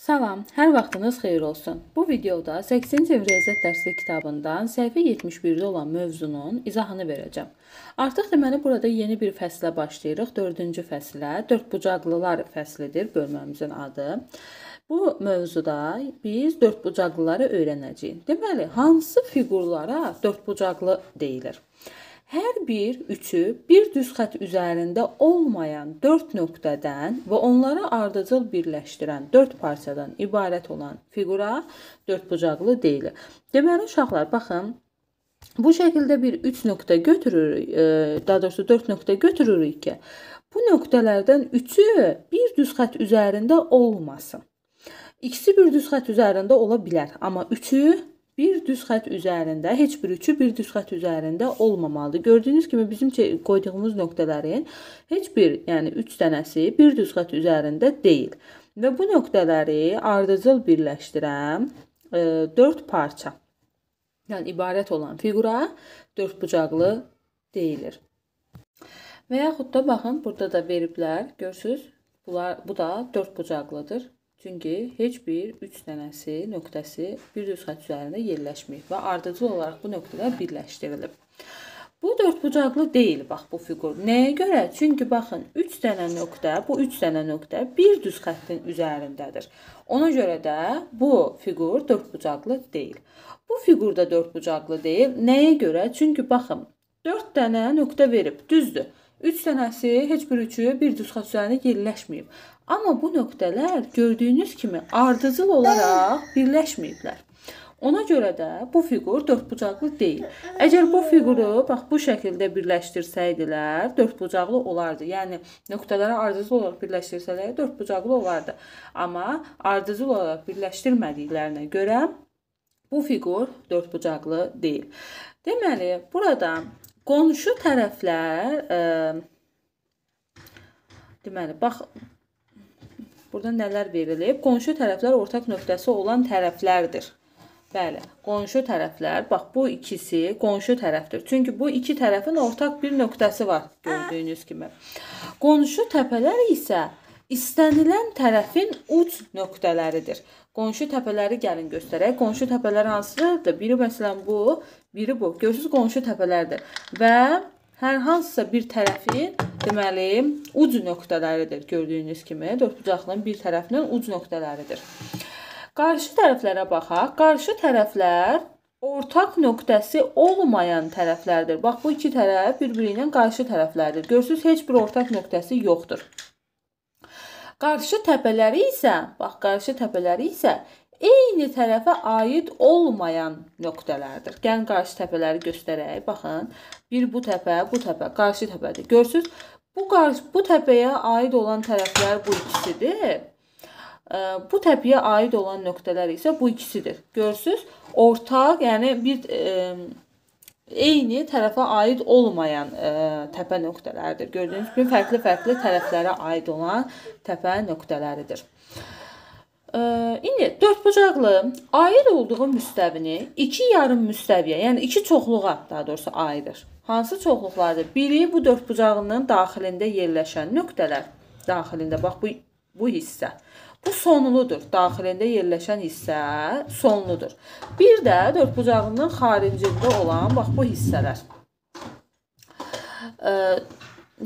Salam, hər vaxtınız xeyir olsun. Bu videoda 80-ci riyaziyyat dərsliyi kitabından səhifə 71-də olan mövzunun izahını verəcəm. Artıq deməli burada yeni bir fəslə başlayırıq. 4-cü fəslə, dördbucaqlılar fəslidir bölməmizin adı. Bu mövzuda biz dördbucaqlıları öyrənəcəyik. Deməli, hansı fiqurlara dördbucaqlı deyilir? Hər bir üçü bir düz xətt üzərində olmayan 4 nöqtədən və onları ardıcıl birləşdirən 4 parçadan ibarət olan fiqura dördbucaqlı deyilir. Deməli uşaqlar, baxın, bu şəkildə bir 3 nöqtə götürürük, e, daha doğrusu 4 nöqtə götürürük ki, bu nöqtələrdən üçü bir düz xətt üzərində olmasın. İkisi bir düz xətt üzərində ola bilər, amma üçü bir düz xətt üzərində, heç bir üçü bir düz xətt üzərində olmamalıdır. Gördüyünüz kimi bizim qoyduğumuz nöqtələrin heç bir, yəni 3 dənəsi bir düz xətt üzərində deyil. Və bu nöqtələri ardıcıl birləşdirən 4 e, parça, yəni ibarət olan fiqura 4 bucaqlı deyilir. Və yaxud da baxın, burada da veriblər, görsünüz, bunlar, bu da 4 bucaqlıdır. Çünki heç bir 3 dənəsi nöqtəsi bir düz xətt üzərində yerləşməyib və ardıcıl olaraq bu nöqtələr birləşdirilib. Bu dördbucaqlı deyil bax bu fiqur. Nəyə görə? Çünki baxın 3 dənə nöqtə, bu 3 dənə nöqtə bir düz xəttin üzərindədir. Ona görə də bu fiqur dördbucaqlı deyil. Bu fiqur da dördbucaqlı deyil. Nəyə görə? Çünki baxın 4 dənə nöqtə verib, düzdür. 3 dənəsi heç bir üçü bir düz xətt üzərində yerləşməyib. Amma bu nöqtələr gördüyünüz kimi ardıcıl olaraq birləşməyiblər. Ona görə də bu fiqur dördbucaqlı deyil. Əgər bu fiquru bax bu şəkildə birləşdirsəydilər, dördbucaqlı olardı. Yəni nöqtələri ardıcıl olaraq birləşdirsələr dördbucaqlı olardı. Amma ardıcıl olaraq birləşdirmədiklərinə görə bu fiqur dördbucaqlı deyil. Deməli, burada qonşu tərəflər ə, deməli bax Burada nələr verilib? Qonşu tərəflər ortaq nöqtəsi olan tərəflərdir. Bəli, qonşu tərəflər, bax bu ikisi qonşu tərəfdir. Çünki bu iki tərəfin ortaq bir nöqtəsi var, gördüyünüz kimi. Qonşu təpələr isə istənilən tərəfin uc nöqtələridir. Qonşu təpələri gəlin göstərək. Qonşu təpələr hansıdır? Biri məsələn bu, biri bu. Görürsüz qonşu təpələrdir. Və hər hansısa bir tərəfin deməli uc nöqtələridir. Gördüyünüz kimi dördbucaqlının bir tərəfinin uc nöqtələridir. Qarşı tərəflərə baxaq. Qarşı tərəflər ortaq nöqtəsi olmayan tərəflərdir. Bax bu iki tərəf bir-biri ilə qarşı tərəflərdir. Görürsüz heç bir ortaq nöqtəsi yoxdur. Qarşı təpələri isə, bax qarşı təpələri isə eyni tərəfə aid olmayan nöqtələrdir. Gəlin qarşı təpələri göstərək. Baxın, bir bu təpə, bu təpə, qarşı təpədir. Görürsüz, bu qarşı bu təpəyə aid olan tərəflər bu ikisidir. Bu təpəyə aid olan nöqtələr isə bu ikisidir. Görürsüz, ortaq, yəni bir e, eyni tərəfə aid olmayan ə, təpə nöqtələridir. Gördüyünüz kimi fərqli-fərqli tərəflərə aid olan təpə nöqtələridir. İndi dördbucaqlı aid olduğu müstəvini 2 yarım müstəviyə, yəni 2 çoxluğa daha doğrusu aidir. Hansı çoxluqlardır? Biri bu dördbucağının daxilində yerləşən nöqtələr daxilində. Bax bu bu hissə. Bu sonludur. Daxilində yerləşən hissə sonludur. Bir də dördbucağının xaricində olan bax bu hissələr.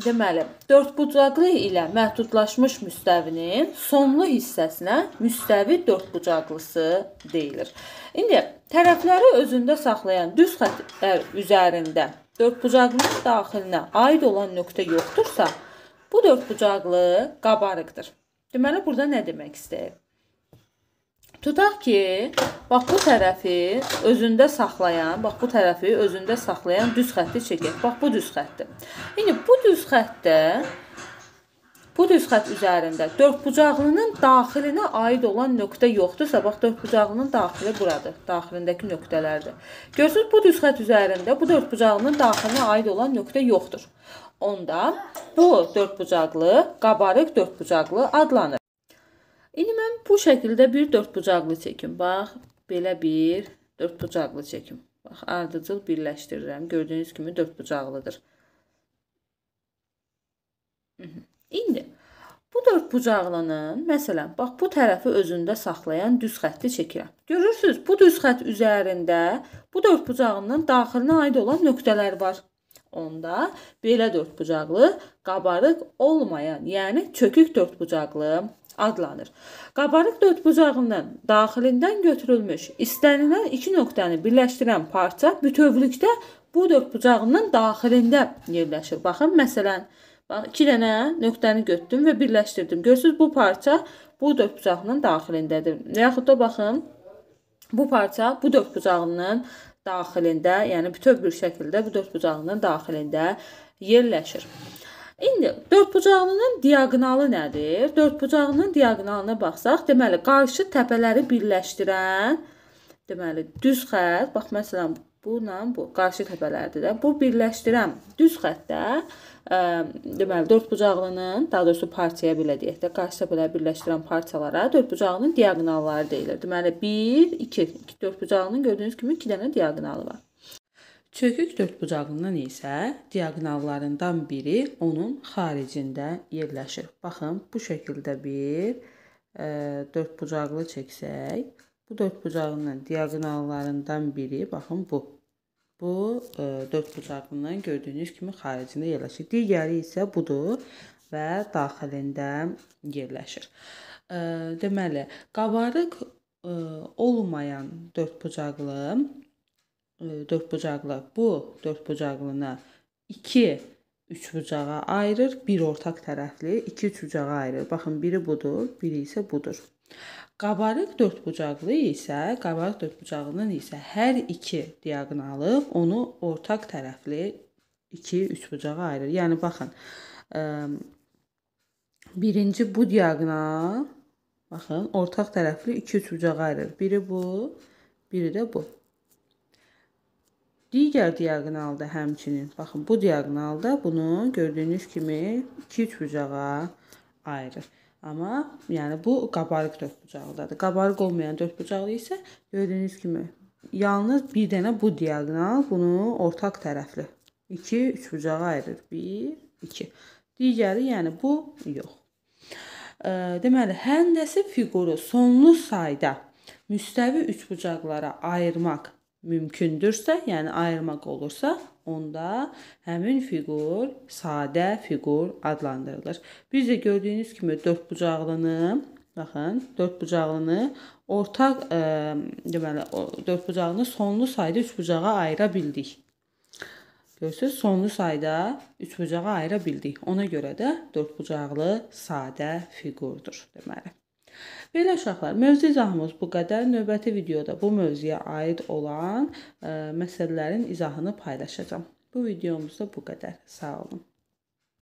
Deməli, dördbucaqlı ilə məhdudlaşmış müstəvinin sonlu hissəsinə müstəvi dördbucaqlısı deyilir. İndi tərəfləri özündə saxlayan düz xəttlər üzərində dördbucaqlının daxilinə aid olan nöqtə yoxdursa, bu dördbucaqlı qabarıqdır. Deməli, burada nə demək istəyir? Tutaq ki, bax bu tərəfi özündə saxlayan, bax bu tərəfi özündə saxlayan düz xətti çəkək. Bax bu düz xətti. İndi bu düz xəttdə Bu düz xətt üzərində dördbucaqlının daxilinə aid olan nöqtə yoxdursa, bax dördbucaqlının daxili buradır. Daxilindəki nöqtələrdir. Görürsüz, bu düz xətt üzərində bu dördbucaqlının daxilinə aid olan nöqtə yoxdur. Onda bu dördbucaqlı qabarıq dördbucaqlı adlanır. İndi mən bu şəkildə bir dördbucaqlı çəkim. Bax, belə bir dördbucaqlı çəkim. Bax, ardıcıl birləşdirirəm. Gördüyünüz kimi dördbucaqlıdır. Mhm. İndi bu dördbucaqlının, məsələn, bax bu tərəfi özündə saxlayan düz xətti çəkirəm. Görürsüz, bu düz xətt üzərində bu dördbucağının daxilinə aid olan nöqtələr var. Onda belə dördbucaqlı qabarıq olmayan, yəni çökük dördbucaqlı adlanır. Qabarıq dördbucağının daxilindən götürülmüş istənilən iki nöqtəni birləşdirən parça bütövlükdə bu dördbucağının daxilində yerləşir. Baxın, məsələn, bax 2 dənə nöqtəni götürdüm və birləşdirdim. Görürsüz, bu parça bu dördbucağının daxilindədir. Və yaxud da baxın, bu parça bu dördbucağının daxilində, yəni bütöv bir şəkildə bu dördbucağının daxilində yerləşir. İndi dördbucaqlının diaqonalı nədir? Dördbucaqlının diaqonalına baxsaq, deməli qarşı təpələri birləşdirən deməli düz xətt, bax məsələn bununla bu qarşı təpələrdir də. Bu birləşdirən düz xəttdə ə, deməli dördbucaqlının, daha doğrusu partiyaya belə deyək də, qarşı təpələri birləşdirən partiyalara dördbucaqlının diaqonalları deyilir. Deməli 1 2 dördbucaqlının gördüyünüz kimi 2 dənə diaqonalı var. Çökük dördbucağının isə diaqonallarından biri onun xaricində yerləşir. Baxın, bu şəkildə bir e, dördbucaqlı çəksək, bu dördbucağının diaqonallarından biri, baxın bu. Bu e, dördbucağının gördüyünüz kimi xaricində yerləşir. Digəri isə budur və daxilində yerləşir. E, deməli, qabarıq e, olmayan dördbucaqlı dördbucaqlı bu dördbucaqlını 2 üçbucağa ayırır, bir ortaq tərəfli, 2 üçbucağa ayırır. Baxın, biri budur, biri isə budur. Qabarıq dördbucaqlı isə, qabarıq dördbucağının isə hər iki diaqonalı onu ortaq tərəfli 2 üçbucağa ayırır. Yəni baxın, birinci bu diaqonal, baxın, ortaq tərəfli 2 üçbucağa ayırır. Biri bu, biri də bu. Digər diaqonalda həmçinin, baxın bu diaqonalda bunu gördüyünüz kimi 2-3 bucağa ayırır. Amma yəni bu qabarıq dörd bucaqlıdadır. Qabarıq olmayan dörd bucaqlı isə gördüyünüz kimi yalnız bir dənə bu diaqonal bunu ortaq tərəfli 2-3 bucağa ayırır. 1 2. Digəri yəni bu yox. Deməli, həndəsi fiquru sonlu sayda müstəvi üçbucaqlara ayırmaq mümkündürsə, yəni ayırmaq olursa, onda həmin fiqur sadə fiqur adlandırılır. Biz də gördüyünüz kimi dörd bucaqlını, baxın, dörd bucaqlını ortaq, e, deməli, dörd bucaqlını sonlu sayda üç bucağa ayıra bildik. Görürsüz, sonlu sayda üç bucağa ayıra bildik. Ona görə də dörd bucaqlı sadə fiqurdur deməli. Belə uşaqlar, mövzu izahımız bu qədər. Növbəti videoda bu mövzuya aid olan ə, e, məsələlərin izahını paylaşacağam. Bu videomuzda bu qədər. Sağ olun.